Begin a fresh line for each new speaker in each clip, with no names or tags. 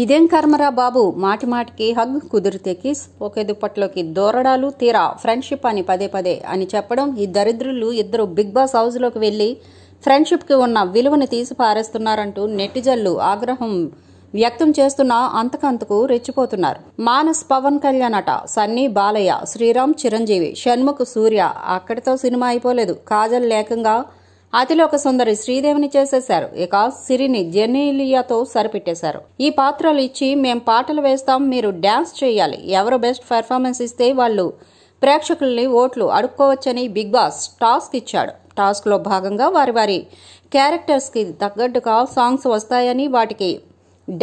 ఇదేం కర్మరా బాబు మాటి మాటికి హగ్ కుదిరితే కిస్ ఒకే దుప్పట్లోకి దూరడాలు తీరా ఫ్రెండ్షిప్ అని పదే పదే అని చెప్పడం ఈ దరిద్రులు ఇద్దరు బిగ్ బాస్ హౌస్లోకి వెళ్ళి ఫ్రెండ్షిప్కి ఉన్న విలువని తీసి పారేస్తున్నారంటూ నెట్టిజల్లు ఆగ్రహం వ్యక్తం చేస్తున్న అంతకంతకు రెచ్చిపోతున్నారు మానస్ పవన్ కళ్యాణ్ అట సన్నీ బాలయ్య శ్రీరామ్ చిరంజీవి షణ్ముఖ్ సూర్య అక్కడితో సినిమా అయిపోలేదు కాజల్ లేకంగా అతిలో ఒక సుందరి శ్రీదేవిని చేసేశారు ఇక సిరిని జెనీలియాతో సరిపెట్టేశారు ఈ పాత్రలు ఇచ్చి మేం పాటలు వేస్తాం మీరు డ్యాన్స్ చేయాలి ఎవరు బెస్ట్ పెర్ఫార్మెన్స్ ఇస్తే వాళ్ళు ప్రేక్షకుల్ని ఓట్లు అడుక్కోవచ్చని బిగ్ బాస్ టాస్క్ ఇచ్చాడు టాస్క్లో భాగంగా వారి వారి క్యారెక్టర్స్కి తగ్గట్టుగా సాంగ్స్ వస్తాయని వాటికి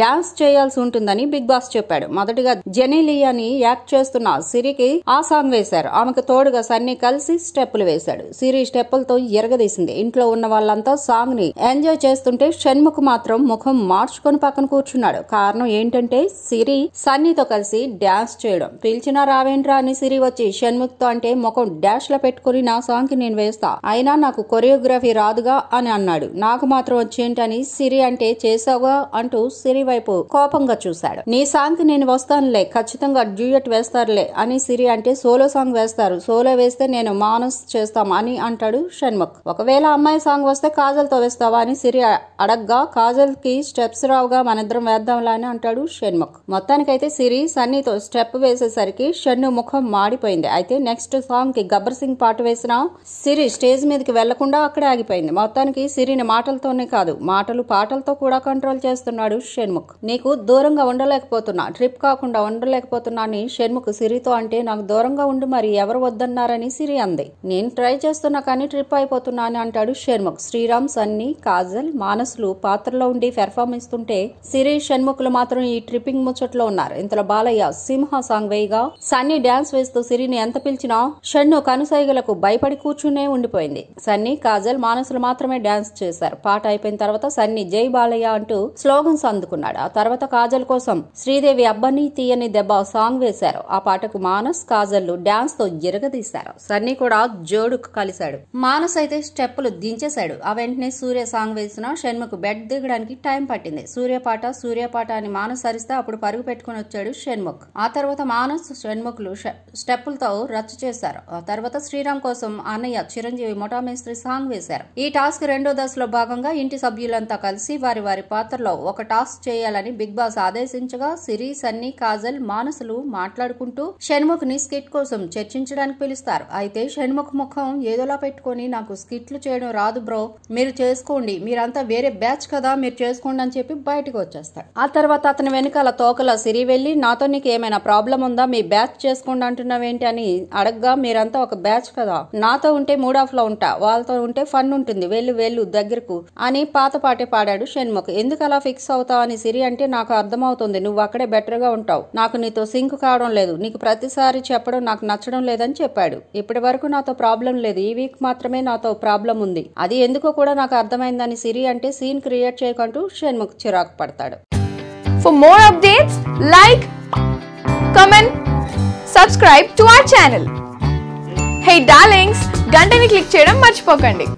డాన్స్ చేయాల్సి ఉంటుందని బిగ్ బాస్ చెప్పాడు మొదటిగా జెనీలియాని యాక్ట్ చేస్తున్న సిరికి ఆ సాంగ్ వేశారు ఆమెకు తోడుగా సన్నీ కలిసి స్టెప్పులు వేశాడు సిరి స్టెప్పులతో ఎరగదీసింది ఇంట్లో ఉన్న వాళ్ళంతా సాంగ్ ని ఎంజాయ్ చేస్తుంటే షణ్ముఖ్ మాత్రం ముఖం మార్చుకొని పక్కన కూర్చున్నాడు కారణం ఏంటంటే సిరి సన్నితో కలిసి డాన్స్ చేయడం పిలిచినా రావేంట్రా అని సిరి వచ్చి షణ్ముఖ్ తో అంటే ముఖం డాష్ లో పెట్టుకుని నా సాంగ్ కి నేను వేస్తా అయినా నాకు కొరియోగ్రఫీ రాదుగా అని అన్నాడు నాకు మాత్రం వచ్చేంటని సిరి అంటే చేసావుగా అంటూ సిరి వైపు కోపంగా చూశాడు నీ శాంతి నేను వస్తానులే ఖచ్చితంగా డ్యూయట్ వేస్తారులే అని సిరి అంటే సోలో సాంగ్ వేస్తారు సోలో వేస్తే నేను మానస్ చేస్తాం అని అంటాడు షణ్ముఖ్ ఒకవేళ అమ్మాయి సాంగ్ వస్తే కాజల్తో వేస్తావా అని సిరి అడగ్గా కాజల్ కి స్టెప్స్ రావుగా మనిద్దరం వేద్దాంలా అని అంటాడు షణ్ముఖ్ మొత్తానికైతే సిరి సన్నీతో స్టెప్ వేసేసరికి షన్ను ముఖం మాడిపోయింది అయితే నెక్స్ట్ సాంగ్ కి గబ్బర్ సింగ్ పాట వేసిన సిరి స్టేజ్ మీదకి వెళ్లకుండా అక్కడే ఆగిపోయింది మొత్తానికి సిరిని మాటలతోనే కాదు మాటలు పాటలతో కూడా కంట్రోల్ చేస్తున్నాడు షణ్ముఖ్ నీకు దూరంగా ఉండలేకపోతున్నా ట్రిప్ కాకుండా ఉండలేకపోతున్నా అని షణ్ముఖ్ సిరితో అంటే నాకు దూరంగా ఉండి మరి ఎవరు వద్దన్నారని సిరి అంది నేను ట్రై చేస్తున్నా కానీ ట్రిప్ అయిపోతున్నా అని అంటాడు షణ్ముఖ్ శ్రీరామ్ సన్ని కాజల్ మానసులు పాత్రలో ఉండి పెర్ఫార్మ్ ఇస్తుంటే సిరి షణ్ముఖులు మాత్రం ఈ ట్రిప్పింగ్ ముచ్చట్లో ఉన్నారు ఇంతలో బాలయ్య సింహ సాంగ్ వేయగా సన్ని డాన్స్ వేస్తూ సిరిని ఎంత పిలిచినా షణ్ కనుసైగలకు భయపడి కూర్చునే ఉండిపోయింది సన్ని కాజల్ మానసులు మాత్రమే డాన్స్ చేశారు పాట అయిపోయిన తర్వాత సన్ని జై బాలయ్య అంటూ స్లోగన్స్ అందుకు అందుకున్నాడు ఆ తర్వాత కాజల్ కోసం శ్రీదేవి అబ్బని తీయని దెబ్బ సాంగ్ వేశారు ఆ పాటకు మానస్ కాజల్లు డాన్స్ తో ఇరగదీశారు సన్నీ కూడా జోడుకు కలిశాడు మానస్ అయితే స్టెప్పులు దించేశాడు ఆ వెంటనే సూర్య సాంగ్ వేసిన షణ్ముఖ్ బెడ్ దిగడానికి టైం పట్టింది సూర్య పాట సూర్య పాట అని మానస్ అరిస్తే అప్పుడు పరుగు పెట్టుకుని వచ్చాడు షణ్ముఖ్ ఆ తర్వాత మానస్ షణ్ముఖ్లు స్టెప్పులతో రచ్చ చేశారు ఆ తర్వాత శ్రీరామ్ కోసం అన్నయ్య చిరంజీవి మొటామేస్త్రి సాంగ్ వేశారు ఈ టాస్క్ రెండో దశలో భాగంగా ఇంటి సభ్యులంతా కలిసి వారి వారి పాత్రలో ఒక టాస్క్ చేయాలని బిగ్ బాస్ ఆదేశించగా సిరి సన్నీ కాజల్ మానసులు మాట్లాడుకుంటూ షణ్ముఖ్ ని స్కిట్ కోసం చర్చించడానికి పిలుస్తారు అయితే షణ్ముఖ్ ముఖం ఏదోలా పెట్టుకుని నాకు స్కిట్లు చేయడం రాదు బ్రో మీరు చేసుకోండి మీరంతా వేరే బ్యాచ్ కదా మీరు చేసుకోండి అని చెప్పి బయటకు వచ్చేస్తాడు ఆ తర్వాత అతని వెనకాల తోకల సిరి వెళ్ళి నాతో నీకు ఏమైనా ప్రాబ్లం ఉందా మీ బ్యాచ్ చేసుకోండి అంటున్నావేంటి అని అడగ్గా మీరంతా ఒక బ్యాచ్ కదా నాతో ఉంటే మూడ్ ఆఫ్ లో ఉంటా వాళ్ళతో ఉంటే ఫన్ ఉంటుంది వెళ్ళు వెళ్ళు దగ్గరకు అని పాత పాటే పాడాడు షణ్ముఖ్ ఎందుకు అలా ఫిక్స్ అవుతావు కానీ సిరి అంటే నాకు అర్థమవుతుంది నువ్వు అక్కడే బెటర్గా ఉంటావు నాకు నీతో సింక్ కావడం లేదు నీకు ప్రతిసారి చెప్పడం నాకు నచ్చడం లేదని చెప్పాడు ఇప్పటి వరకు నాతో ప్రాబ్లం లేదు ఈ వీక్ మాత్రమే నాతో ప్రాబ్లం ఉంది అది ఎందుకో కూడా నాకు అర్థమైందని సిరి అంటే సీన్ క్రియేట్ చేయకుంటూ షణ్ముఖ్ చిరాకు పడతాడు for more updates like comment subscribe to our channel hey darlings గంటని క్లిక్ చేయడం మర్చిపోకండి